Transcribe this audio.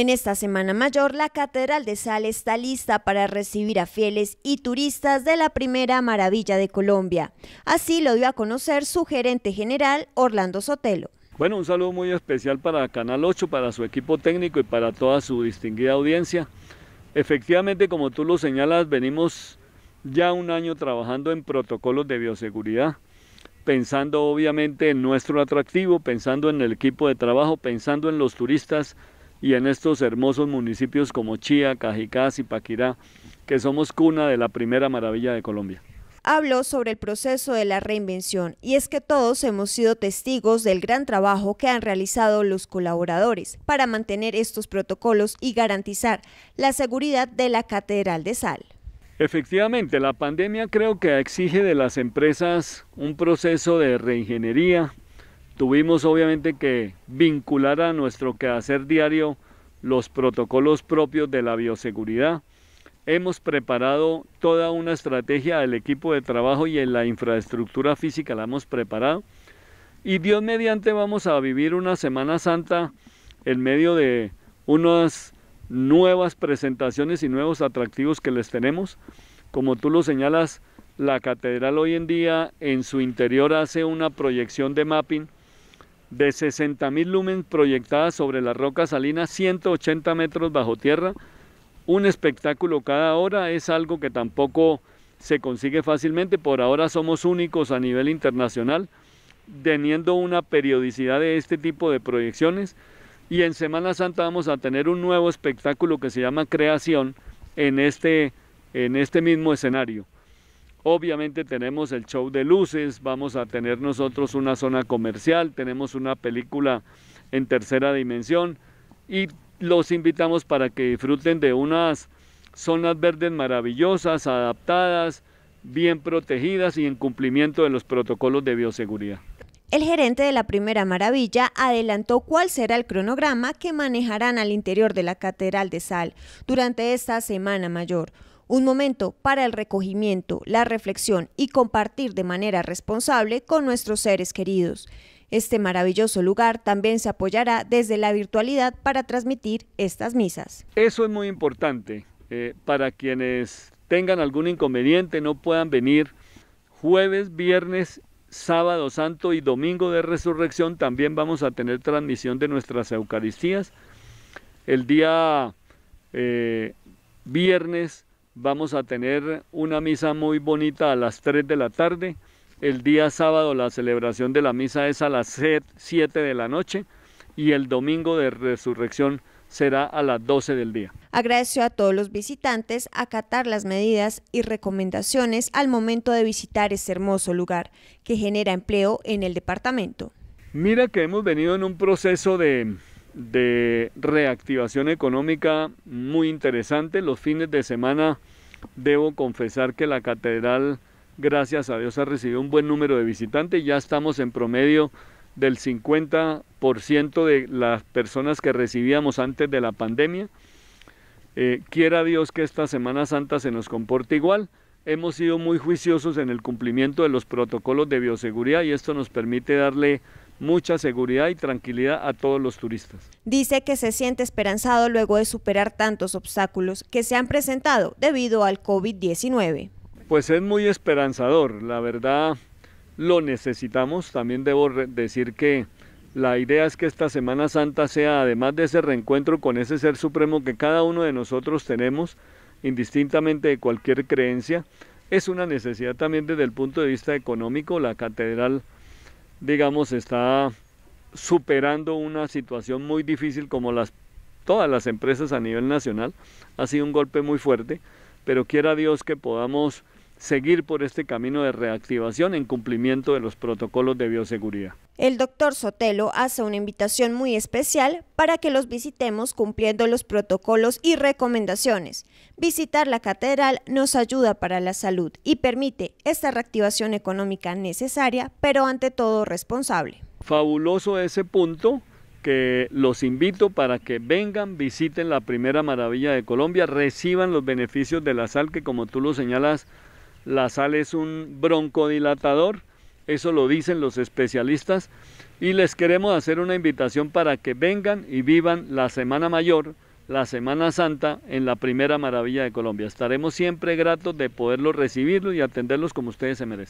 En esta Semana Mayor, la Catedral de Sal está lista para recibir a fieles y turistas de la primera maravilla de Colombia. Así lo dio a conocer su gerente general, Orlando Sotelo. Bueno, un saludo muy especial para Canal 8, para su equipo técnico y para toda su distinguida audiencia. Efectivamente, como tú lo señalas, venimos ya un año trabajando en protocolos de bioseguridad, pensando obviamente en nuestro atractivo, pensando en el equipo de trabajo, pensando en los turistas, y en estos hermosos municipios como Chía, y Paquirá, que somos cuna de la primera maravilla de Colombia Hablo sobre el proceso de la reinvención y es que todos hemos sido testigos del gran trabajo que han realizado los colaboradores para mantener estos protocolos y garantizar la seguridad de la Catedral de Sal. Efectivamente, la pandemia creo que exige de las empresas un proceso de reingeniería, Tuvimos obviamente que vincular a nuestro quehacer diario los protocolos propios de la bioseguridad. Hemos preparado toda una estrategia del equipo de trabajo y en la infraestructura física la hemos preparado. Y Dios mediante vamos a vivir una Semana Santa en medio de unas nuevas presentaciones y nuevos atractivos que les tenemos. Como tú lo señalas, la catedral hoy en día en su interior hace una proyección de mapping de 60.000 lumens proyectadas sobre la roca salina 180 metros bajo tierra. Un espectáculo cada hora es algo que tampoco se consigue fácilmente. Por ahora somos únicos a nivel internacional teniendo una periodicidad de este tipo de proyecciones. Y en Semana Santa vamos a tener un nuevo espectáculo que se llama Creación en este, en este mismo escenario. Obviamente tenemos el show de luces, vamos a tener nosotros una zona comercial, tenemos una película en tercera dimensión y los invitamos para que disfruten de unas zonas verdes maravillosas, adaptadas, bien protegidas y en cumplimiento de los protocolos de bioseguridad. El gerente de la Primera Maravilla adelantó cuál será el cronograma que manejarán al interior de la Catedral de Sal durante esta Semana Mayor un momento para el recogimiento, la reflexión y compartir de manera responsable con nuestros seres queridos. Este maravilloso lugar también se apoyará desde la virtualidad para transmitir estas misas. Eso es muy importante eh, para quienes tengan algún inconveniente, no puedan venir jueves, viernes, sábado santo y domingo de resurrección. También vamos a tener transmisión de nuestras Eucaristías. El día eh, viernes Vamos a tener una misa muy bonita a las 3 de la tarde. El día sábado la celebración de la misa es a las 7 de la noche y el domingo de resurrección será a las 12 del día. Agradeció a todos los visitantes acatar las medidas y recomendaciones al momento de visitar este hermoso lugar que genera empleo en el departamento. Mira que hemos venido en un proceso de, de reactivación económica muy interesante. Los fines de semana debo confesar que la catedral, gracias a Dios, ha recibido un buen número de visitantes. Ya estamos en promedio del 50% de las personas que recibíamos antes de la pandemia. Eh, quiera Dios que esta Semana Santa se nos comporte igual. Hemos sido muy juiciosos en el cumplimiento de los protocolos de bioseguridad y esto nos permite darle mucha seguridad y tranquilidad a todos los turistas. Dice que se siente esperanzado luego de superar tantos obstáculos que se han presentado debido al COVID-19. Pues es muy esperanzador, la verdad lo necesitamos. También debo decir que la idea es que esta Semana Santa sea, además de ese reencuentro con ese Ser Supremo que cada uno de nosotros tenemos, indistintamente de cualquier creencia, es una necesidad también desde el punto de vista económico. La catedral digamos, está superando una situación muy difícil como las, todas las empresas a nivel nacional. Ha sido un golpe muy fuerte, pero quiera Dios que podamos seguir por este camino de reactivación en cumplimiento de los protocolos de bioseguridad. El doctor Sotelo hace una invitación muy especial para que los visitemos cumpliendo los protocolos y recomendaciones. Visitar la catedral nos ayuda para la salud y permite esta reactivación económica necesaria, pero ante todo responsable. Fabuloso ese punto que los invito para que vengan, visiten la primera maravilla de Colombia, reciban los beneficios de la sal que como tú lo señalas la sal es un broncodilatador, eso lo dicen los especialistas. Y les queremos hacer una invitación para que vengan y vivan la Semana Mayor, la Semana Santa, en la primera maravilla de Colombia. Estaremos siempre gratos de poderlos recibirlos y atenderlos como ustedes se merecen.